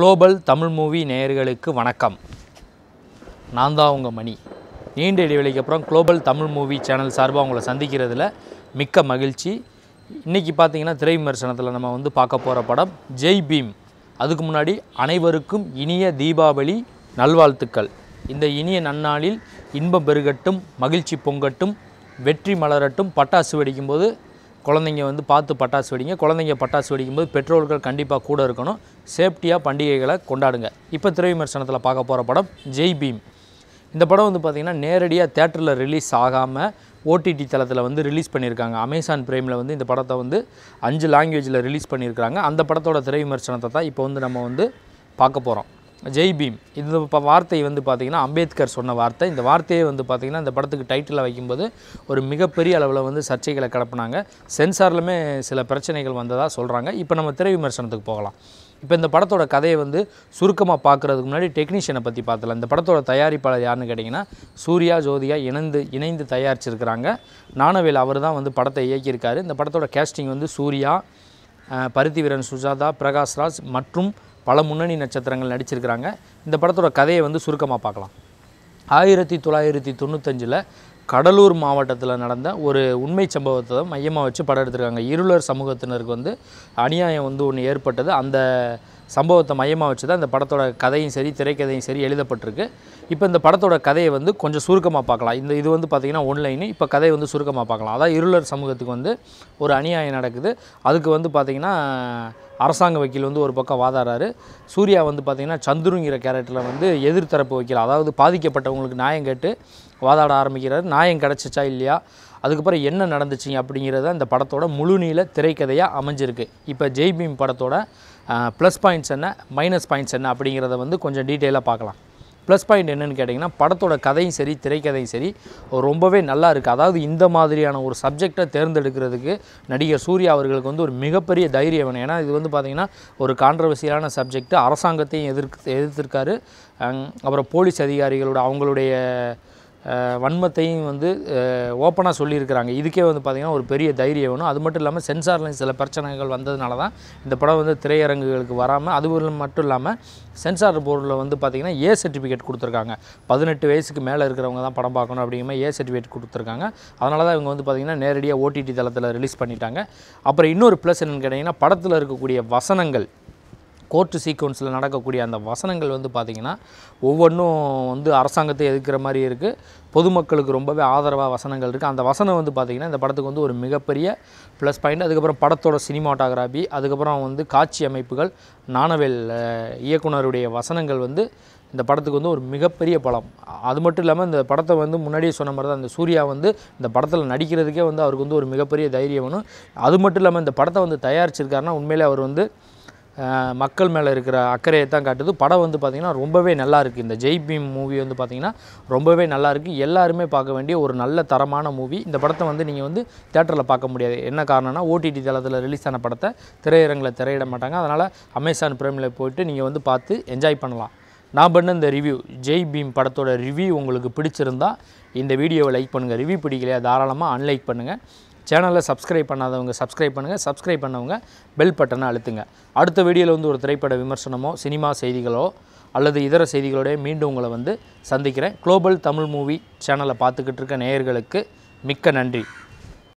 global Tamil movie நேயர்களுக்கு வணக்கம் நான் தான் உங்கள் மணி நீண்ட இடைவெளிக்கு அப்புறம் குளோபல் தமிழ் மூவி சேனல் சார்பாக உங்களை சந்திக்கிறதுல மிக்க மகிழ்ச்சி இன்றைக்கி பார்த்திங்கன்னா திரை விமர்சனத்தில் நம்ம வந்து பார்க்க போகிற படம் ஜெய் பீம் அதுக்கு முன்னாடி அனைவருக்கும் இனிய தீபாவளி நல்வாழ்த்துக்கள் இந்த இனிய நன்னாளில் இன்பம் பெருகட்டும் மகிழ்ச்சி பொங்கட்டும் வெற்றி மலரட்டும் பட்டாசு வெடிக்கும்போது குழந்தைங்க வந்து பார்த்து பட்டாசு வெடிங்க குழந்தைங்க பட்டாசு வெடிக்கும்போது பெற்றோர்கள் கண்டிப்பாக கூட இருக்கணும் சேஃப்டியாக பண்டிகைகளை கொண்டாடுங்க இப்போ திரை விமர்சனத்தில் பார்க்க போகிற படம் ஜெய் பீம் இந்த படம் வந்து பார்த்திங்கன்னா நேரடியாக தேட்டரில் ரிலீஸ் ஆகாமல் ஓடிடி தளத்தில் வந்து ரிலீஸ் பண்ணியிருக்காங்க அமேசான் பிரைமில் வந்து இந்த படத்தை வந்து அஞ்சு லாங்குவேஜில் ரிலீஸ் பண்ணியிருக்காங்க அந்த படத்தோட திரை விமர்சனத்தை தான் இப்போ வந்து நம்ம வந்து பார்க்க போகிறோம் ஜெய் பீம் இந்த வார்த்தை வந்து பார்த்திங்கன்னா அம்பேத்கர் சொன்ன வார்த்தை இந்த வார்த்தையை வந்து பார்த்திங்கன்னா இந்த படத்துக்கு டைட்டிலை வைக்கும்போது ஒரு மிகப்பெரிய அளவில் வந்து சர்ச்சைகளை கிளப்பினாங்க சென்சார்லுமே சில பிரச்சனைகள் வந்ததாக சொல்கிறாங்க இப்போ நம்ம திரை விமர்சனத்துக்கு போகலாம் இப்போ இந்த படத்தோட கதையை வந்து சுருக்கமாக பார்க்குறதுக்கு முன்னாடி டெக்னீஷியனை பற்றி பார்த்துல இந்த படத்தோட தயாரிப்பாளர் யாருன்னு கேட்டிங்கன்னா சூர்யா ஜோதியா இணைந்து இணைந்து தயாரிச்சிருக்கிறாங்க நானவேல் அவர் தான் வந்து படத்தை இயக்கியிருக்காரு இந்த படத்தோட கேஸ்டிங் வந்து சூர்யா பருத்தி வீரன் சுஜாதா பிரகாஷ்ராஜ் மற்றும் பல முன்னணி நட்சத்திரங்கள் நடிச்சிருக்கிறாங்க இந்த படத்தோட கதையை வந்து சுருக்கமாக பார்க்கலாம் ஆயிரத்தி தொள்ளாயிரத்தி தொண்ணூத்தஞ்சில் கடலூர் மாவட்டத்தில் நடந்த ஒரு உண்மை சம்பவத்தை மையமாக வச்சு படம் எடுத்திருக்காங்க இருளர் சமூகத்தினருக்கு வந்து அநியாயம் வந்து ஒன்று ஏற்பட்டது அந்த சம்பவத்தை மையமாக வச்சு தான் இந்த படத்தோட கதையும் சரி திரைக்கதையும் சரி எழுதப்பட்டிருக்கு இப்போ இந்த படத்தோட கதையை வந்து கொஞ்சம் சுருக்கமாக பார்க்கலாம் இந்த இது வந்து பார்த்திங்கன்னா ஒன்லைனு இப்போ கதையை வந்து சுருக்கமாக பார்க்கலாம் அதான் இருளர் சமூகத்துக்கு வந்து ஒரு அநியாயம் நடக்குது அதுக்கு வந்து பார்த்திங்கன்னா அரசாங்க வக்கீல் வந்து ஒரு பக்கம் வாதாடுறாரு சூர்யா வந்து பார்த்திங்கன்னா சந்துருங்கிற கேரக்டரில் வந்து எதிர்த்தரப்பு வக்கீல் அதாவது பாதிக்கப்பட்டவங்களுக்கு நியாயம் கேட்டு வாதாட ஆரம்பிக்கிறார் நியாயம் கிடச்சிச்சா இல்லையா அதுக்கப்புறம் என்ன நடந்துச்சு அப்படிங்கிறத இந்த படத்தோட முழுநீள திரைக்கதையாக அமைஞ்சிருக்கு இப்போ ஜெய்பீம் படத்தோட ப்ளஸ் பாயிண்ட்ஸ் என்ன மைனஸ் பாயிண்ட்ஸ் என்ன அப்படிங்கிறத வந்து கொஞ்சம் டீட்டெயிலாக பார்க்கலாம் ப்ளஸ் பாயிண்ட் என்னென்னு கேட்டிங்கன்னா படத்தோட கதையும் சரி திரைக்கதையும் சரி ரொம்பவே நல்லா இருக்குது அதாவது இந்த மாதிரியான ஒரு சப்ஜெக்டை தேர்ந்தெடுக்கிறதுக்கு நடிகர் சூர்யா அவர்களுக்கு வந்து ஒரு மிகப்பெரிய தைரியம் வேணும் ஏன்னா இது வந்து பார்த்திங்கன்னா ஒரு கான்ட்ரவர்சியலான சப்ஜெக்ட்டு அரசாங்கத்தையும் எதிர்க்கு எதிர்த்திருக்காரு அப்புறம் போலீஸ் அதிகாரிகளோட அவங்களுடைய வன்மத்தையும் வந்து ஓப்பனாக சொல்லியிருக்கிறாங்க இதுக்கே வந்து பார்த்திங்கன்னா ஒரு பெரிய தைரியம் வேணும் அது மட்டும் இல்லாமல் சென்சார்லேயும் சில பிரச்சனைகள் வந்ததுனால தான் இந்த படம் வந்து திரையரங்குகளுக்கு வராமல் அது மட்டும் இல்லாமல் சென்சார் போர்டில் வந்து பார்த்திங்கன்னா ஏ சர்டிஃபிகேட் கொடுத்துருக்காங்க பதினெட்டு வயசுக்கு மேலே இருக்கிறவங்க தான் படம் பார்க்கணும் அப்படிங்கிற ஏ சர்டிஃபிகேட் கொடுத்துருக்காங்க அதனால தான் இவங்க வந்து பார்த்திங்கன்னா நேரடியாக ஓடிடி தளத்தில் ரிலீஸ் பண்ணிட்டாங்க அப்புறம் இன்னொரு ப்ளஸ் என்னென்னு கேட்டிங்கன்னா படத்தில் இருக்கக்கூடிய வசனங்கள் கோர்ட்டு சீக்வன்ஸில் நடக்கக்கூடிய அந்த வசனங்கள் வந்து பார்த்திங்கன்னா ஒவ்வொன்றும் வந்து அரசாங்கத்தை எதிர்க்கிற மாதிரி இருக்குது பொதுமக்களுக்கு ரொம்பவே ஆதரவாக வசனங்கள் இருக்குது அந்த வசனம் வந்து பார்த்திங்கன்னா இந்த படத்துக்கு வந்து ஒரு மிகப்பெரிய ப்ளஸ் பாயிண்ட் அதுக்கப்புறம் படத்தோட சினிமாட்டோகிராஃபி அதுக்கப்புறம் வந்து காட்சி அமைப்புகள் நாணவேல் இயக்குனருடைய வசனங்கள் வந்து இந்த படத்துக்கு வந்து ஒரு மிகப்பெரிய படம் அது மட்டும் இல்லாமல் இந்த படத்தை வந்து முன்னாடியே சொன்ன மாதிரி தான் இந்த சூர்யா வந்து இந்த படத்தில் நடிக்கிறதுக்கே வந்து அவருக்கு வந்து ஒரு மிகப்பெரிய தைரியம் வேணும் அது மட்டும் இல்லாமல் இந்த படத்தை வந்து தயாரிச்சிருக்காருன்னா உண்மையிலே அவர் வந்து மக்கள் மேலே இருக்கிற அக்கறையை தான் காட்டுது படம் வந்து பார்த்திங்கன்னா ரொம்பவே நல்லா இருக்குது இந்த ஜெய் பீம் மூவி வந்து பார்த்திங்கன்னா ரொம்பவே நல்லா இருக்குது எல்லாருமே பார்க்க வேண்டிய ஒரு நல்ல தரமான மூவி இந்த படத்தை வந்து நீங்கள் வந்து தேட்டரில் பார்க்க முடியாது என்ன காரணம்னா ஓடிடி தளத்தில் ரிலீஸ் ஆன படத்தை திரையரங்கில் திரையிட மாட்டாங்க அதனால் அமேசான் பிரேமில் போயிட்டு நீங்கள் வந்து பார்த்து என்ஜாய் பண்ணலாம் நான் பண்ண இந்த ரிவ்யூ ஜெய் பீம் படத்தோட ரிவ்யூ உங்களுக்கு பிடிச்சிருந்தால் இந்த வீடியோவை லைக் பண்ணுங்கள் ரிவ்யூ பிடிக்கலையா தாராளமாக அன்லைக் பண்ணுங்கள் சேனலை சப்ஸ்கிரைப் பண்ணாதவங்க சப்ஸ்கிரைப் பண்ணுங்கள் சப்ஸ்கிரைப் பண்ணவங்க பெல் பட்டனை அழுத்துங்க அடுத்த வீடியோவில் வந்து ஒரு திரைப்பட விமர்சனமோ சினிமா செய்திகளோ அல்லது இதர செய்திகளோடய மீண்டும் உங்களை வந்து சந்திக்கிறேன் குளோபல் தமிழ் மூவி சேனலை பார்த்துக்கிட்டு இருக்க நேயர்களுக்கு மிக்க நன்றி